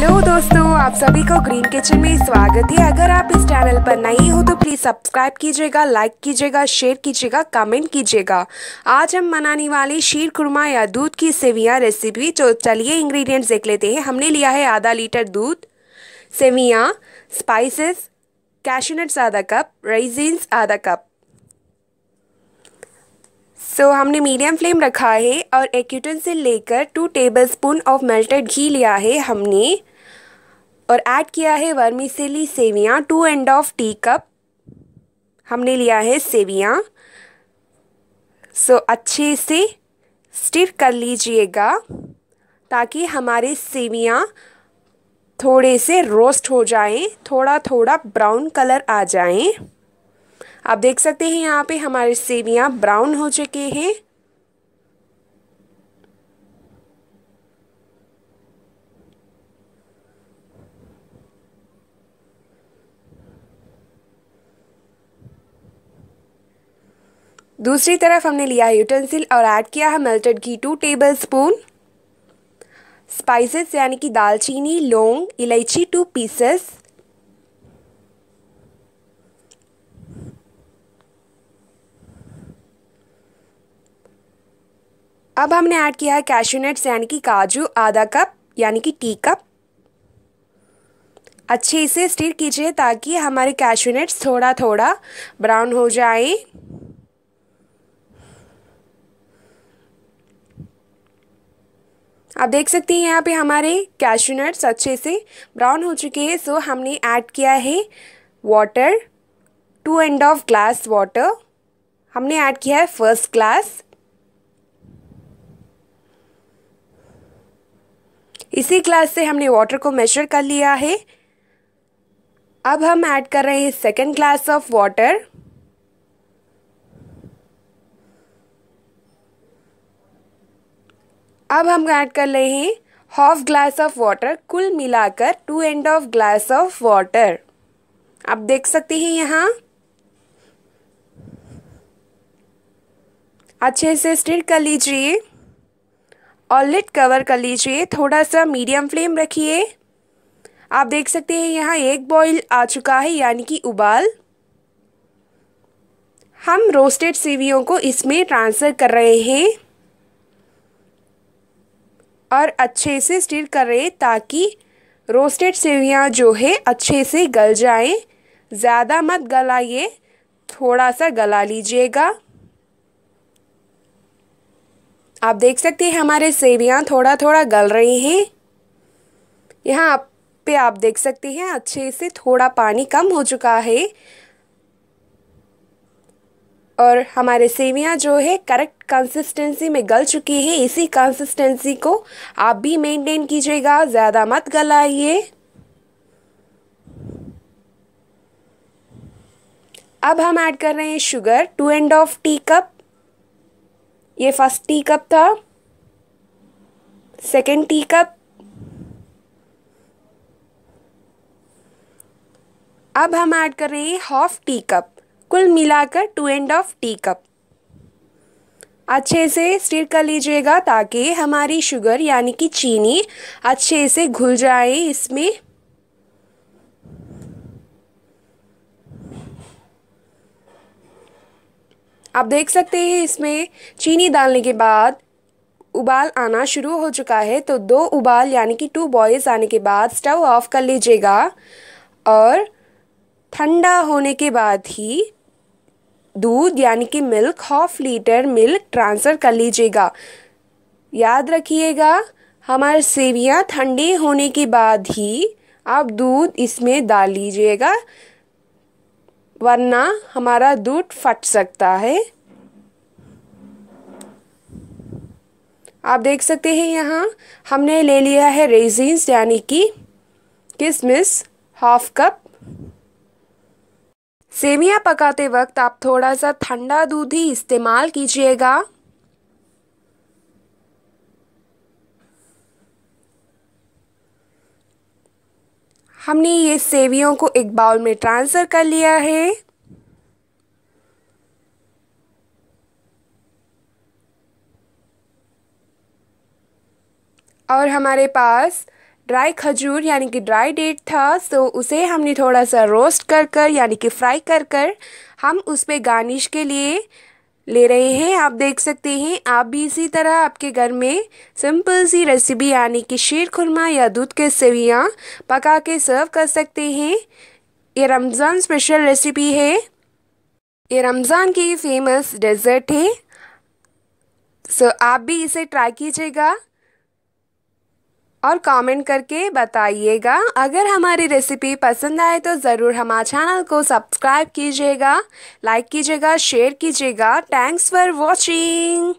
hello दोस्तों आप सभी को ग्रीन किचन में स्वागत है अगर आप इस चैनल पर नई हो तो प्लीज़ सब्सक्राइब कीजिएगा लाइक कीजिएगा शेयर कीजिएगा कमेंट कीजिएगा आज हम बनाने वाले शीर कुरमा या दूध की सेविया रेसिपी तो चलिए इंग्रेडिएंट्स देख लेते हैं हमने लिया है आधा लीटर दूध सेविया स्पाइसेस कैशनट्स आधा कप रेजिन्स आधा कप सो so, हमने मीडियम फ्लेम रखा है और एक्यूटन से लेकर two tablespoon of melted ghee लिया है हमने और ऐड किया है वर्मीसेली सेवियाँ two and of tea cup हमने लिया है सेवियाँ सो अच्छे से स्टिर कर लीजिएगा ताकि हमारे सेवियाँ थोड़े से रोस्ट हो जाएं थोड़ा थोड़ा ब्राउन कलर आ जाएं आप देख सकते हैं यहाँ पे हमारे सेवियाँ ब्राउन हो चुके हैं दूसरी तरफ हमने लिया है यूटेंसिल और ऐड किया है melted ghee two tablespoon spices यानी कि दालचीनी लौंग इलायची टू पीसेस अब हमने ऐड किया है कैशूनट्स यानी कि काजू आधा कप यानी कि टी कप अच्छे से स्टिर कीजिए ताकि हमारे कैशूनट्स थोड़ा थोड़ा ब्राउन हो जाए आप देख सकते हैं यहाँ पे हमारे कैशू अच्छे से ब्राउन हो चुके हैं सो हमने ऐड किया है water two and of glass water हमने ऐड किया है फर्स्ट ग्लास इसी ग्लास से हमने वाटर को मेजर कर लिया है अब हम ऐड कर रहे हैं सेकेंड ग्लास ऑफ वाटर अब हम ऐड कर रहे हैं हाफ ग्लास ऑफ वाटर कुल मिलाकर two and of glass of water आप देख सकते हैं यहाँ अच्छे से स्टिर कर लीजिए और लिट कवर कर लीजिए थोड़ा सा मीडियम फ्लेम रखिए आप देख सकते हैं यहाँ एक बॉईल आ चुका है यानी कि उबाल हम रोस्टेड सीवियों को इसमें ट्रांसफ़र कर रहे हैं और अच्छे से स्टिर करें ताकि रोस्टेड सेवियाँ जो है अच्छे से गल जाएं ज़्यादा मत गलाइए थोड़ा सा गला लीजिएगा आप देख सकते हैं हमारे सेवियाँ थोड़ा थोड़ा गल रही हैं यहाँ पे आप देख सकते हैं अच्छे से थोड़ा पानी कम हो चुका है और हमारे सेवियाँ जो है करेक्ट कंसिस्टेंसी में गल चुकी है इसी कंसिस्टेंसी को आप भी मेंटेन कीजिएगा ज़्यादा मत गलाइए अब हम ऐड कर रहे हैं sugar two and of tea cup ये फर्स्ट टी कप था सेकेंड टी कप अब हम ऐड कर रहे हैं हाफ टी कप कुल मिलाकर two and of tea cup अच्छे से स्टिर कर लीजिएगा ताकि हमारी शुगर यानी कि चीनी अच्छे से घुल जाए इसमें आप देख सकते हैं इसमें चीनी डालने के बाद उबाल आना शुरू हो चुका है तो दो उबाल यानी कि टू बॉयल्स आने के बाद स्टव ऑफ कर लीजिएगा और ठंडा होने के बाद ही दूध यानी कि milk half litre milk transfer कर लीजिएगा याद रखिएगा हमारे सेवियाँ ठंडी होने के बाद ही आप दूध इसमें डाल लीजिएगा वरना हमारा दूध फट सकता है आप देख सकते हैं यहाँ हमने ले लिया है रेजिन्स यानी कि किसमिस हाफ कप सेवियां पकाते वक्त आप थोड़ा सा ठंडा दूध ही इस्तेमाल कीजिएगा हमने ये सेवियों को एक बाउल में ट्रांसफ़र कर लिया है और हमारे पास ड्राई खजूर यानी कि ड्राई डेट था सो तो उसे हमने थोड़ा सा रोस्ट कर कर यानी कि फ्राई कर कर हम उस पर गार्निश के लिए ले रहे हैं आप देख सकते हैं आप भी इसी तरह आपके घर में सिंपल सी रेसिपी यानी कि शीर खुरमा या दूध के सेवियाँ पका के सर्व कर सकते हैं ये रमज़ान स्पेशल रेसिपी है ये रमज़ान की फेमस डेजर्ट है सो आप भी इसे ट्राई कीजिएगा और कमेंट करके बताइएगा अगर हमारी रेसिपी पसंद आए तो ज़रूर हमारे चैनल को सब्सक्राइब कीजिएगा लाइक कीजिएगा शेयर कीजिएगा थैंक्स फॉर वॉचिंग